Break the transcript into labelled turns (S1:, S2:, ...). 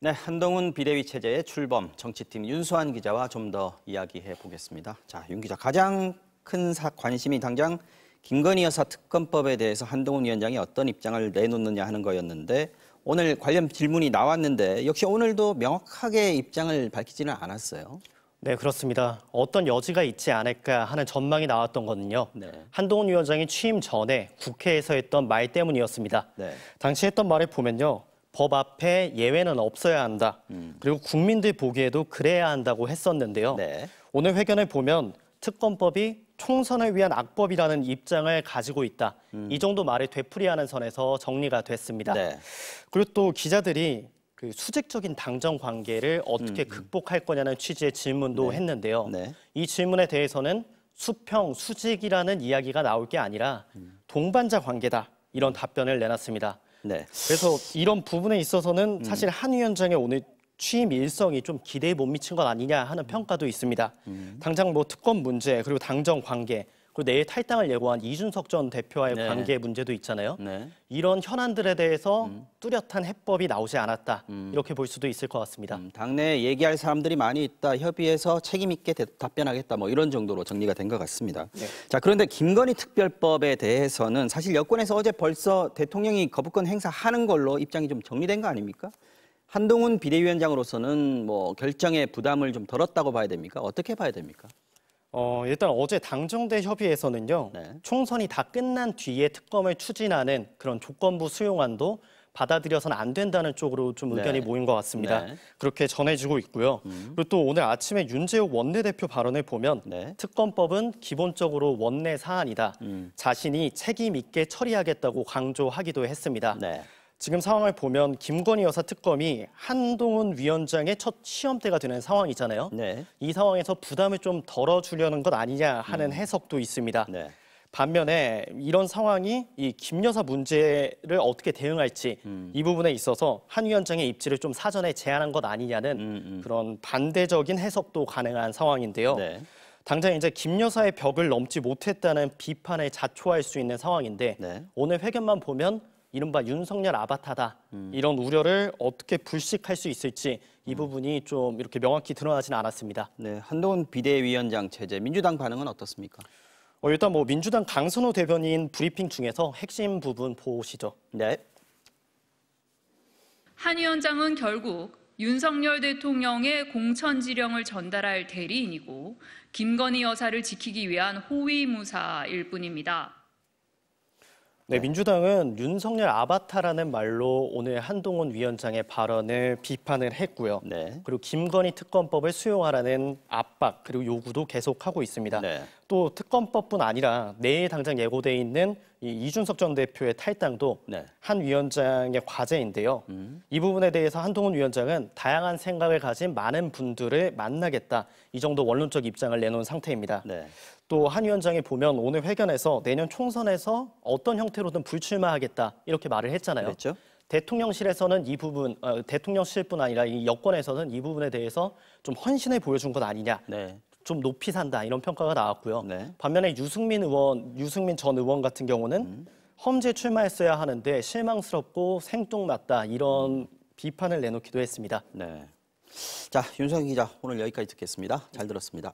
S1: 네, 한동훈 비대위 체제의 출범 정치팀 윤수환 기자와 좀 더 이야기해 보겠습니다. 자, 윤 기자 가장 큰 사, 관심이 당장 김건희 여사 특검법에 대해서 한동훈 위원장이 어떤 입장을 내놓느냐 하는 거였는데 오늘 관련 질문이 나왔는데 역시 오늘도 명확하게 입장을 밝히지는 않았어요. 네, 그렇습니다.
S2: 어떤 여지가 있지 않을까 하는 전망이 나왔던 거는요. 네. 한동훈 위원장이 취임 전에 국회에서 했던 말 때문이었습니다. 네. 당시 했던 말을 보면요. 법 앞에 예외는 없어야 한다. 음. 그리고 국민들 보기에도 그래야 한다고 했었는데요. 네. 오늘 회견을 보면 특검법이 총선을 위한 악법이라는 입장을 가지고 있다. 음. 이 정도 말을 되풀이하는 선에서 정리가 됐습니다. 네. 그리고 또 기자들이 그 수직적인 당정 관계를 어떻게 음, 음. 극복할 거냐는 취지의 질문도 네. 했는데요. 네. 이 질문에 대해서는 수평, 수직이라는 이야기가 나올 게 아니라 음. 동반자 관계다. 이런 답변을 내놨습니다. 네. 그래서 이런 부분에 있어서는 음. 사실 한 위원장의 오늘 취임 일성이 좀 기대에 못 미친 것 아니냐 하는 평가도 있습니다. 음. 당장 뭐특검 문제 그리고 당정 관계 그리고 내일 탈당을 예고한 이준석 전 대표와의 네. 관계 문제도 있잖아요. 네. 이런 현안들에 대해서 음. 뚜렷한 해법이 나오지 않았다. 음.
S1: 이렇게 볼 수도 있을 것 같습니다. 음, 당내 에 얘기할 사람들이 많이 있다. 협의해서 책임 있게 대, 답변하겠다. 뭐 이런 정도로 정리가 된 것 같습니다. 네. 자, 그런데 김건희 특별법에 대해서는 사실 여권에서 어제 벌써 대통령이 거부권 행사하는 걸로 입장이 좀 정리된 거 아닙니까? 한동훈 비대위원장으로서는 뭐결정에 부담을 좀 덜었다고 봐야 됩니까? 어떻게 봐야 됩니까?
S2: 어, 일단 어제 당정대 협의에서는요. 네. 총선이 다 끝난 뒤에 특검을 추진하는 그런 조건부 수용안도 받아들여서는 안 된다는 쪽으로 좀 네. 의견이 네. 모인 것 같습니다. 네. 그렇게 전해지고 있고요. 음. 그리고 또 오늘 아침에 윤재욱 원내대표 발언을 보면 네. 특검법은 기본적으로 원내 사안이다. 음. 자신이 책임 있게 처리하겠다고 강조하기도 했습니다. 네. 지금 상황을 보면 김건희 여사 특검이 한동훈 위원장의 첫 시험대가 되는 상황이잖아요. 네. 이 상황에서 부담을 좀 덜어주려는 것 아니냐 하는 음. 해석도 있습니다. 네. 반면에 이런 상황이 이 김여사 문제를 어떻게 대응할지 음. 이 부분에 있어서 한 위원장의 입지를 좀 사전에 제한한 것 아니냐는 음음. 음. 그런 반대적인 해석도 가능한 상황인데요. 네. 당장 이제 김 여사의 벽을 넘지 못했다는 비판에 자초할 수 있는 상황인데 네. 오늘 회견만 보면 이른바 윤석열 아바타다 음. 이런 우려를 어떻게 불식할 수 있을지 이 음. 부분이 좀 이렇게 명확히 드러나진 않았습니다. 네, 한동훈 비대위원장 체제 민주당 반응은 어떻습니까? 어, 일단 뭐 민주당 강선호 대변인 브리핑 중에서 핵심 부분 보시죠. 네.
S1: 한 위원장은 결국 윤석열 대통령의 공천 지령을 전달할 대리인이고 김건희 여사를 지키기 위한 호위무사일 뿐입니다.
S2: 네, 네, 민주당은 윤석열 아바타라는 말로 오늘 한동훈 위원장의 발언을 비판을 했고요. 네. 그리고 김건희 특검법을 수용하라는 압박 그리고 요구도 계속하고 있습니다. 네. 또 특검법뿐 아니라 내일 당장 예고돼 있는 이 이준석 전 대표의 탈당도 네. 한 위원장의 과제인데요. 음. 이 부분에 대해서 한동훈 위원장은 다양한 생각을 가진 많은 분들을 만나겠다 이 정도 원론적 입장을 내놓은 상태입니다. 네. 또한 위원장이 보면 오늘 회견에서 내년 총선에서 어떤 형태로든 불출마하겠다 이렇게 말을 했잖아요. 그렇죠? 대통령실에서는 이 부분, 어, 대통령실뿐 아니라 이 여권에서는 이 부분에 대해서 좀헌신해 보여준 것 아니냐. 네. 좀 높이 산다 이런 평가가 나왔고요. 네. 반면에 유승민 의원, 유승민 전 의원 같은 경우는 음. 험지에 출마했어야 하는데 실망스럽고 생뚱맞다 이런 음. 비판을 내놓기도
S1: 했습니다. 네. 자, 윤성 기자 오늘 여기까지 듣겠습니다. 잘 들었습니다.